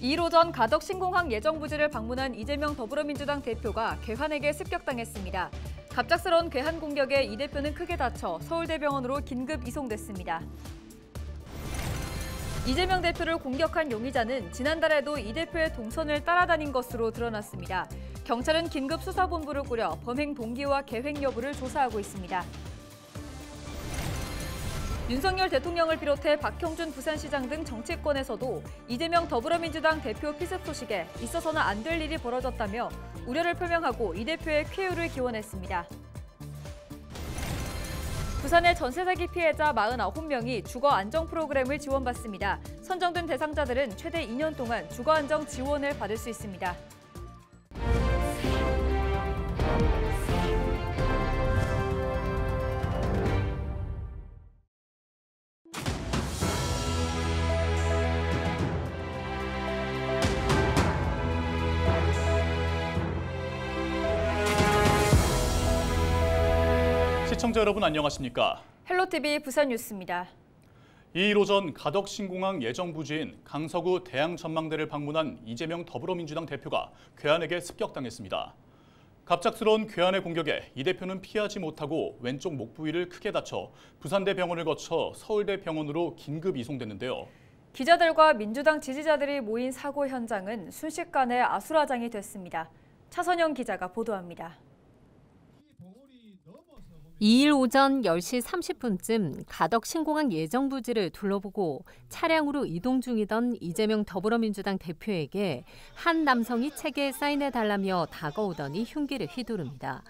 2일오전 가덕신공항 예정 부지를 방문한 이재명 더불어민주당 대표가 괴한에게 습격당했습니다. 갑작스러운 괴한 공격에 이 대표는 크게 다쳐 서울대병원으로 긴급 이송됐습니다. 이재명 대표를 공격한 용의자는 지난달에도 이 대표의 동선을 따라다닌 것으로 드러났습니다. 경찰은 긴급 수사본부를 꾸려 범행 동기와 계획 여부를 조사하고 있습니다. 윤석열 대통령을 비롯해 박형준 부산시장 등 정치권에서도 이재명 더불어민주당 대표 피습 소식에 있어서는 안 될 일이 벌어졌다며 우려를 표명하고 이 대표의 쾌유를 기원했습니다. 부산의 전세 사기 피해자 49명이 주거 안정 프로그램을 지원받습니다. 선정된 대상자들은 최대 2년 동안 주거 안정 지원을 받을 수 있습니다. 시청자 여러분 안녕하십니까? 헬로TV 부산뉴스입니다. 2일 오전 가덕신공항 예정 부지인 강서구 대양전망대를 방문한 이재명 더불어민주당 대표가 괴한에게 습격당했습니다. 갑작스러운 괴한의 공격에 이 대표는 피하지 못하고 왼쪽 목 부위를 크게 다쳐 부산대 병원을 거쳐 서울대 병원으로 긴급 이송됐는데요. 기자들과 민주당 지지자들이 모인 사고 현장은 순식간에 아수라장이 됐습니다. 차선영 기자가 보도합니다. 2일 오전 10시 30분쯤 가덕 신공항 예정 부지를 둘러보고 차량으로 이동 중이던 이재명 더불어민주당 대표에게 한 남성이 책에 사인해 달라며 다가오더니 흉기를 휘두릅니다.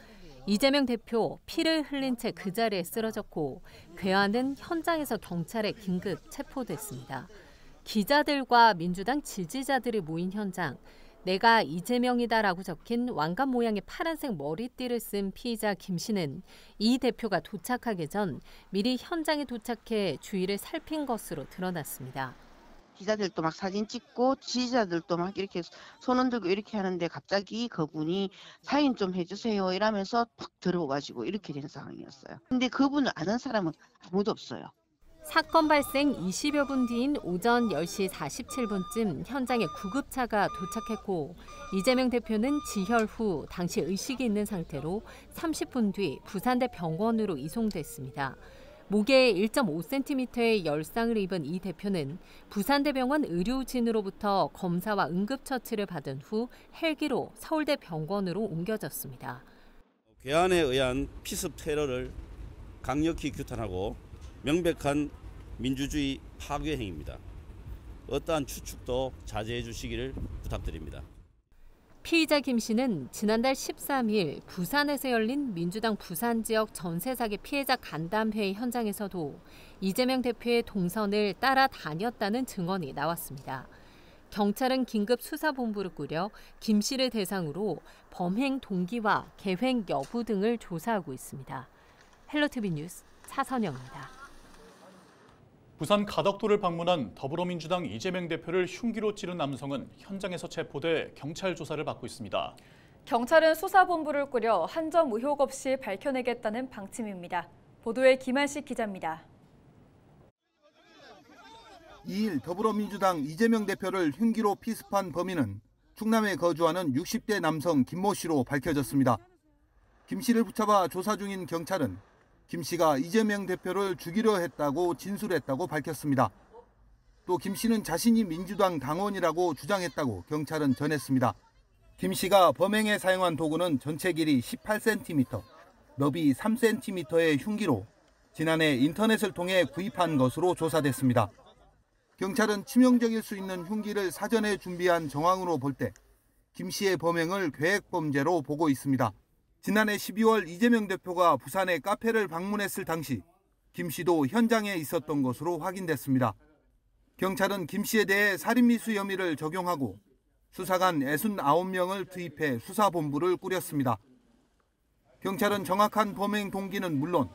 이재명 대표 피를 흘린 채 그 자리에 쓰러졌고 괴한은 현장에서 경찰에 긴급 체포됐습니다. 기자들과 민주당 지지자들이 모인 현장 내가 이재명이다라고 적힌 왕관 모양의 파란색 머리띠를 쓴 피의자 김 씨는 이 대표가 도착하기 전 미리 현장에 도착해 주위를 살핀 것으로 드러났습니다. 기자들도 막 사진 찍고 지지자들도 막 이렇게 손 흔들고 이렇게 하는데 갑자기 그분이 사인 좀 해주세요 이러면서 팍 들어와가지고 이렇게 된 상황이었어요. 근데 그분을 아는 사람은 아무도 없어요. 사건 발생 20여 분 뒤인 오전 10시 47분쯤 현장에 구급차가 도착했고 이재명 대표는 지혈 후 당시 의식이 있는 상태로 30분 뒤 부산대 병원으로 이송됐습니다. 목에 1.5cm의 열상을 입은 이 대표는 부산대병원 의료진으로부터 검사와 응급처치를 받은 후 헬기로 서울대 병원으로 옮겨졌습니다. 괴한에 의한 피습 테러를 강력히 규탄하고 명백한 민주주의 파괴 행위입니다. 어떠한 추측도 자제해 주시기를 부탁드립니다. 피의자 김 씨는 지난달 13일 부산에서 열린 민주당 부산 지역 전세 사기 피해자 간담회 현장에서도 이재명 대표의 동선을 따라다녔다는 증언이 나왔습니다. 경찰은 긴급 수사본부를 꾸려 김 씨를 대상으로 범행 동기와 계획 여부 등을 조사하고 있습니다. 헬로티비 뉴스 차선영입니다. 부산 가덕도를 방문한 더불어민주당 이재명 대표를 흉기로 찌른 남성은 현장에서 체포돼 경찰 조사를 받고 있습니다. 경찰은 수사본부를 꾸려 한 점 의혹 없이 밝혀내겠다는 방침입니다. 보도에 김한식 기자입니다. 2일 더불어민주당 이재명 대표를 흉기로 피습한 범인은 충남에 거주하는 60대 남성 김모 씨로 밝혀졌습니다. 김 씨를 붙잡아 조사 중인 경찰은 김 씨가 이재명 대표를 죽이려 했다고 진술했다고 밝혔습니다. 또 김 씨는 자신이 민주당 당원이라고 주장했다고 경찰은 전했습니다. 김 씨가 범행에 사용한 도구는 전체 길이 18cm, 너비 3cm의 흉기로 지난해 인터넷을 통해 구입한 것으로 조사됐습니다. 경찰은 치명적일 수 있는 흉기를 사전에 준비한 정황으로 볼 때 김 씨의 범행을 계획 범죄로 보고 있습니다. 지난해 12월 이재명 대표가 부산의 카페를 방문했을 당시 김 씨도 현장에 있었던 것으로 확인됐습니다. 경찰은 김 씨에 대해 살인미수 혐의를 적용하고 수사관 69명을 투입해 수사본부를 꾸렸습니다. 경찰은 정확한 범행 동기는 물론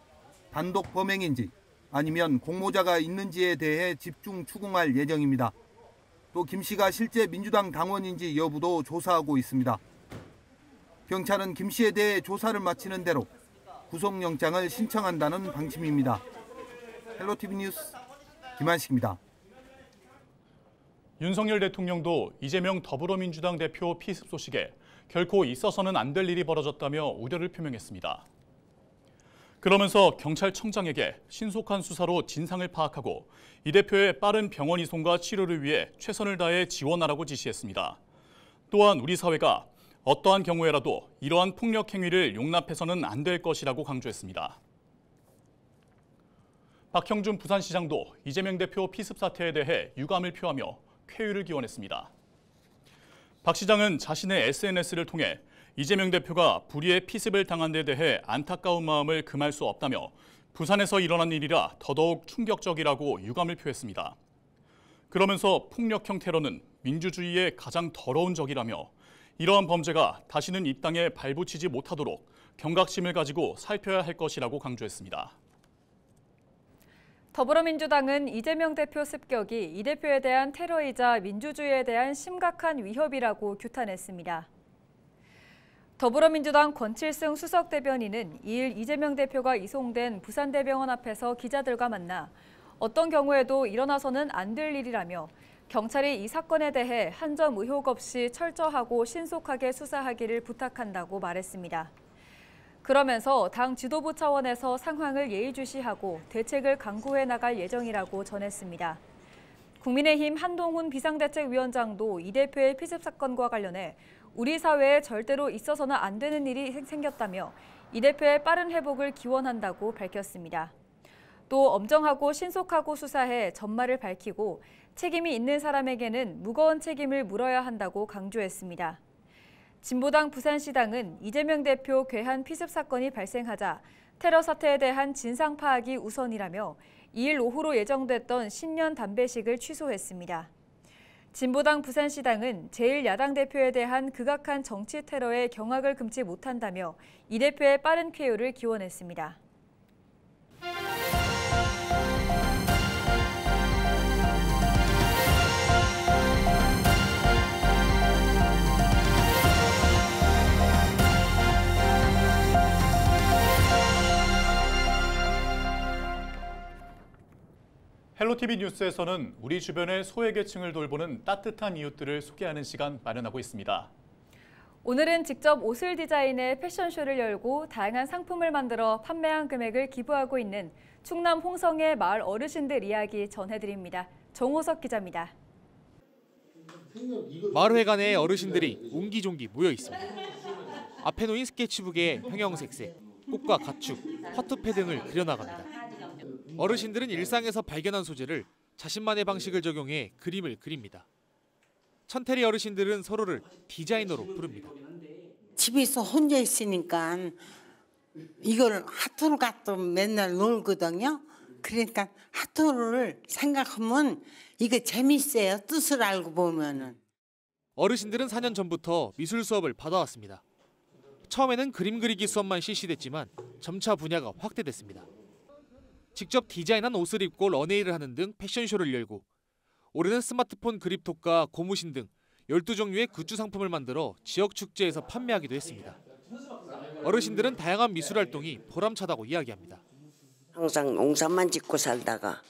단독 범행인지 아니면 공모자가 있는지에 대해 집중 추궁할 예정입니다. 또 김 씨가 실제 민주당 당원인지 여부도 조사하고 있습니다. 경찰은 김 씨에 대해 조사를 마치는 대로 구속영장을 신청한다는 방침입니다. 헬로티비 뉴스 김한식입니다. 윤석열 대통령도 이재명 더불어민주당 대표 피습 소식에 결코 있어서는 안 될 일이 벌어졌다며 우려를 표명했습니다. 그러면서 경찰청장에게 신속한 수사로 진상을 파악하고 이 대표의 빠른 병원 이송과 치료를 위해 최선을 다해 지원하라고 지시했습니다. 또한 우리 사회가 어떠한 경우에라도 이러한 폭력 행위를 용납해서는 안 될 것이라고 강조했습니다. 박형준 부산시장도 이재명 대표 피습 사태에 대해 유감을 표하며 쾌유를 기원했습니다. 박 시장은 자신의 SNS를 통해 이재명 대표가 불의의 피습을 당한 데 대해 안타까운 마음을 금할 수 없다며 부산에서 일어난 일이라 더더욱 충격적이라고 유감을 표했습니다. 그러면서 폭력형 테러는 민주주의의 가장 더러운 적이라며 이러한 범죄가 다시는 이 땅에 발붙이지 못하도록 경각심을 가지고 살펴야 할 것이라고 강조했습니다. 더불어민주당은 이재명 대표 습격이 이 대표에 대한 테러이자 민주주의에 대한 심각한 위협이라고 규탄했습니다. 더불어민주당 권칠승 수석 대변인은 2일 이재명 대표가 이송된 부산대병원 앞에서 기자들과 만나 어떤 경우에도 일어나서는 안 될 일이라며 경찰이 이 사건에 대해 한 점 의혹 없이 철저하고 신속하게 수사하기를 부탁한다고 말했습니다. 그러면서 당 지도부 차원에서 상황을 예의주시하고 대책을 강구해 나갈 예정이라고 전했습니다. 국민의힘 한동훈 비상대책위원장도 이 대표의 피습 사건과 관련해 우리 사회에 절대로 있어서는 안 되는 일이 생겼다며 이 대표의 빠른 회복을 기원한다고 밝혔습니다. 또 엄정하고 신속하고 수사해 전말을 밝히고 책임이 있는 사람에게는 무거운 책임을 물어야 한다고 강조했습니다. 진보당 부산시당은 이재명 대표 괴한 피습 사건이 발생하자 테러 사태에 대한 진상 파악이 우선이라며 2일 오후로 예정됐던 신년 담배식을 취소했습니다. 진보당 부산시당은 제1야당 대표에 대한 극악한 정치 테러의 경악을 금치 못한다며 이 대표의 빠른 쾌유를 기원했습니다. 헬로TV 뉴스에서는 우리 주변의 소외계층을 돌보는 따뜻한 이웃들을 소개하는 시간 마련하고 있습니다. 오늘은 직접 옷을 디자인해 패션쇼를 열고 다양한 상품을 만들어 판매한 금액을 기부하고 있는 충남 홍성의 마을 어르신들 이야기 전해드립니다. 정호석 기자입니다. 마을회관에 어르신들이 옹기종기 모여 있습니다. 앞에 놓인 스케치북에 형형색색, 꽃과 가축, 화투패 등을 그려나갑니다. 어르신들은 네. 일상에서 발견한 소재를 자신만의 방식을 적용해 그림을 그립니다. 천태리 어르신들은 서로를 디자이너로 부릅니다. 집에서 혼자 있으니까 이걸 하토를 갖다 맨날 놀거든요. 그러니까 하토를 생각하면 이거 재밌어요. 뜻을 알고 보면은. 어르신들은 4년 전부터 미술 수업을 받아왔습니다. 처음에는 그림 그리기 수업만 실시됐지만 점차 분야가 확대됐습니다. 직접 디자인한 옷을 입고 런웨이를 하는 등 패션쇼를 열고 올해는 스마트폰 그립톡과 고무신 등 12종류의 굿즈 상품을 만들어 지역 축제에서 판매하기도 했습니다. 어르신들은 다양한 미술 활동이 보람차다고 이야기합니다. 항상 농산만 짓고 살다가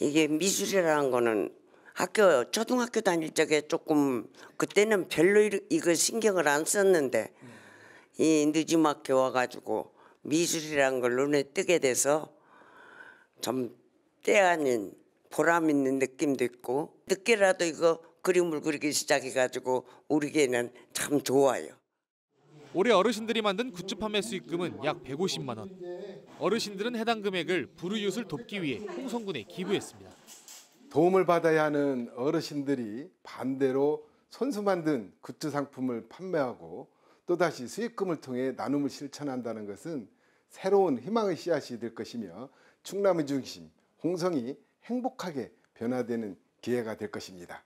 이게 미술이라는 거는 학교 초등학교 다닐 적에 조금 그때는 별로 이거 신경을 안 썼는데 이늦지막교 와가지고 미술이란 걸 눈에 뜨게 돼서 좀 때아닌 보람 있는 느낌도 있고 늦게라도 이거 그림을 그리기 시작해가지고 우리에게는 참 좋아요. 올해 어르신들이 만든 굿즈 판매 수익금은 약 150만 원. 어르신들은 해당 금액을 불우이웃을 돕기 위해 홍성군에 기부했습니다. 도움을 받아야 하는 어르신들이 반대로 선수 만든 굿즈 상품을 판매하고 또다시 수익금을 통해 나눔을 실천한다는 것은 새로운 희망의 씨앗이 될 것이며 충남의 중심 홍성이 행복하게 변화되는 기회가 될 것입니다.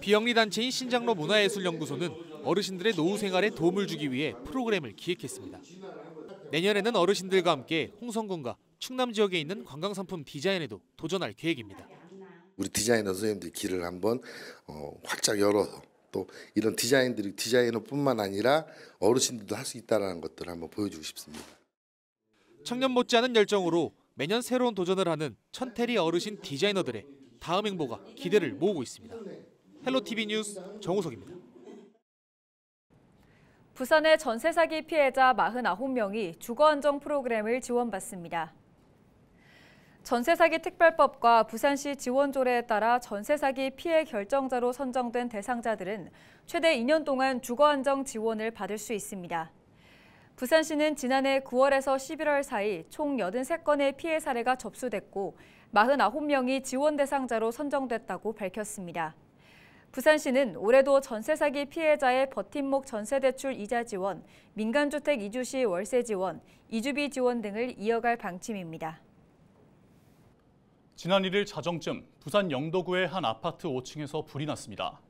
비영리단체인 신장로 문화예술연구소는 어르신들의 노후 생활에 도움을 주기 위해 프로그램을 기획했습니다. 내년에는 어르신들과 함께 홍성군과 충남 지역에 있는 관광상품 디자인에도 도전할 계획입니다. 우리 디자이너 선생님들 길을 한번 어, 활짝 열어서 또 이런 디자인들이 디자이너뿐만 아니라 어르신들도 할 수 있다는 것들을 한번 보여주고 싶습니다. 청년 못지않은 열정으로 매년 새로운 도전을 하는 천태리 어르신 디자이너들의 다음 행보가 기대를 모으고 있습니다. 헬로TV 뉴스 정우석입니다. 부산의 전세 사기 피해자 49명이 주거 안정 프로그램을 지원받습니다. 전세 사기 특별법과 부산시 지원 조례에 따라 전세 사기 피해 결정자로 선정된 대상자들은 최대 2년 동안 주거 안정 지원을 받을 수 있습니다. 부산시는 지난해 9월에서 11월 사이 총 83건의 피해 사례가 접수됐고 49명이 지원 대상자로 선정됐다고 밝혔습니다. 부산시는 올해도 전세 사기 피해자의 버팀목 전세 대출 이자 지원, 민간주택 이주 시 월세 지원, 이주비 지원 등을 이어갈 방침입니다. 지난 1일 자정쯤 부산 영도구의 한 아파트 5층에서 불이 났습니다.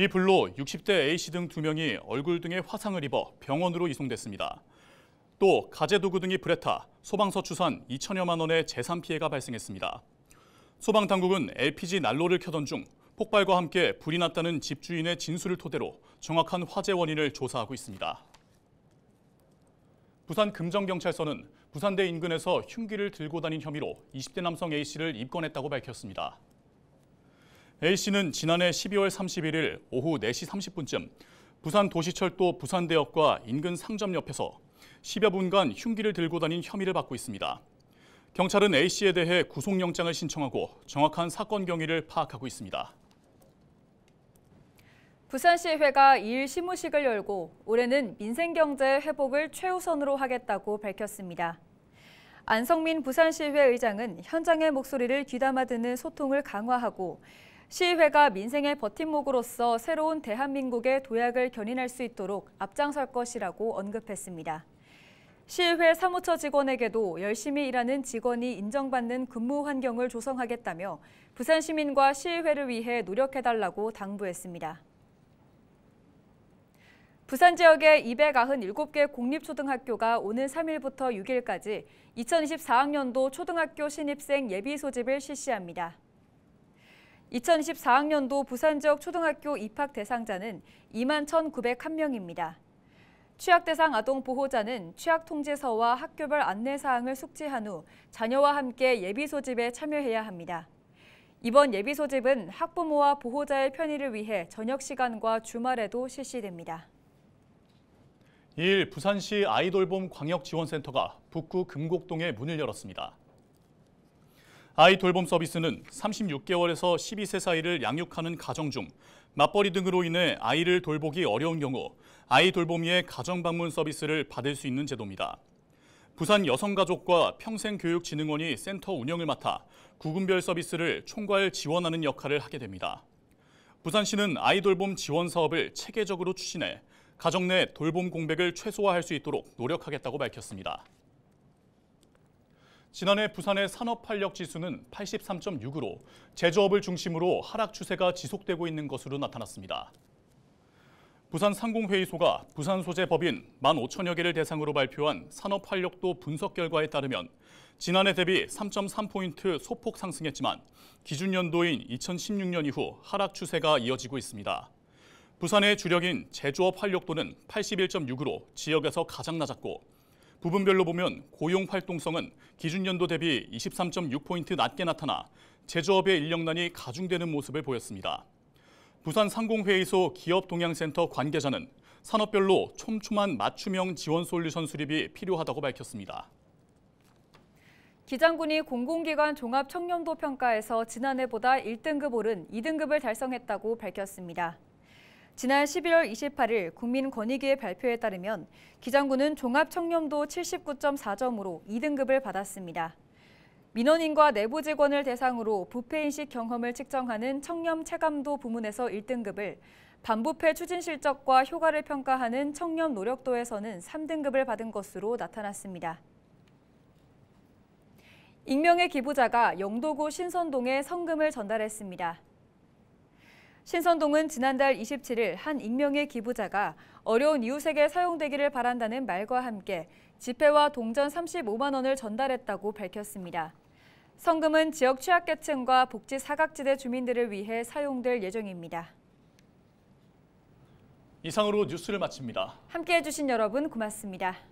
이 불로 60대 A씨 등 2명이 얼굴 등에 화상을 입어 병원으로 이송됐습니다. 또 가재도구 등이 불에 타 소방서 추산 2천여만 원의 재산 피해가 발생했습니다. 소방당국은 LPG 난로를 켜던 중 폭발과 함께 불이 났다는 집주인의 진술을 토대로 정확한 화재 원인을 조사하고 있습니다. 부산 금정경찰서는 부산대 인근에서 흉기를 들고 다닌 혐의로 20대 남성 A씨를 입건했다고 밝혔습니다. A씨는 지난해 12월 31일 오후 4시 30분쯤 부산도시철도 부산대역과 인근 상점 옆에서 10여 분간 흉기를 들고 다닌 혐의를 받고 있습니다. 경찰은 A씨에 대해 구속영장을 신청하고 정확한 사건 경위를 파악하고 있습니다. 부산시의회가 2일 시무식을 열고 올해는 민생경제 회복을 최우선으로 하겠다고 밝혔습니다. 안성민 부산시의회 의장은 현장의 목소리를 귀담아 듣는 소통을 강화하고 시의회가 민생의 버팀목으로서 새로운 대한민국의 도약을 견인할 수 있도록 앞장설 것이라고 언급했습니다. 시의회 사무처 직원에게도 열심히 일하는 직원이 인정받는 근무 환경을 조성하겠다며 부산 시민과 시의회를 위해 노력해달라고 당부했습니다. 부산 지역의 297개 공립초등학교가 오는 3일부터 6일까지 2024학년도 초등학교 신입생 예비 소집을 실시합니다. 2024학년도 부산 지역 초등학교 입학 대상자는 2만 1,901명입니다. 취약 대상 아동 보호자는 취약 통지서와 학교별 안내 사항을 숙지한 후 자녀와 함께 예비 소집에 참여해야 합니다. 이번 예비 소집은 학부모와 보호자의 편의를 위해 저녁 시간과 주말에도 실시됩니다. 2일 부산시 아이돌봄 광역지원센터가 북구 금곡동에 문을 열었습니다. 아이 돌봄 서비스는 36개월에서 12세 사이를 양육하는 가정 중 맞벌이 등으로 인해 아이를 돌보기 어려운 경우 아이 돌봄이의 가정 방문 서비스를 받을 수 있는 제도입니다. 부산 여성가족과 평생교육진흥원이 센터 운영을 맡아 구분별 서비스를 총괄 지원하는 역할을 하게 됩니다. 부산시는 아이 돌봄 지원 사업을 체계적으로 추진해 가정 내 돌봄 공백을 최소화할 수 있도록 노력하겠다고 밝혔습니다. 지난해 부산의 산업활력 지수는 83.6으로 제조업을 중심으로 하락 추세가 지속되고 있는 것으로 나타났습니다. 부산 상공회의소가 부산 소재 법인 15,000여 개를 대상으로 발표한 산업활력도 분석 결과에 따르면 지난해 대비 3.3포인트 소폭 상승했지만 기준 연도인 2016년 이후 하락 추세가 이어지고 있습니다. 부산의 주력인 제조업 활력도는 81.6으로 지역에서 가장 낮았고 부분별로 보면 고용 활동성은 기준연도 대비 23.6포인트 낮게 나타나 제조업의 인력난이 가중되는 모습을 보였습니다. 부산 상공회의소 기업동향센터 관계자는 산업별로 촘촘한 맞춤형 지원 솔루션 수립이 필요하다고 밝혔습니다. 기장군이 공공기관 종합 청렴도 평가에서 지난해보다 1등급 오른 2등급을 달성했다고 밝혔습니다. 지난 11월 28일 국민권익위의 발표에 따르면 기장군은 종합청렴도 79.4점으로 2등급을 받았습니다. 민원인과 내부 직원을 대상으로 부패인식 경험을 측정하는 청렴 체감도 부문에서 1등급을, 반부패 추진 실적과 효과를 평가하는 청렴 노력도에서는 3등급을 받은 것으로 나타났습니다. 익명의 기부자가 영도구 신선동에 성금을 전달했습니다. 신선동은 지난달 27일 한 익명의 기부자가 어려운 이웃에게 사용되기를 바란다는 말과 함께 지폐와 동전 35만 원을 전달했다고 밝혔습니다. 성금은 지역 취약계층과 복지 사각지대 주민들을 위해 사용될 예정입니다. 이상으로 뉴스를 마칩니다. 함께해 주신 여러분 고맙습니다.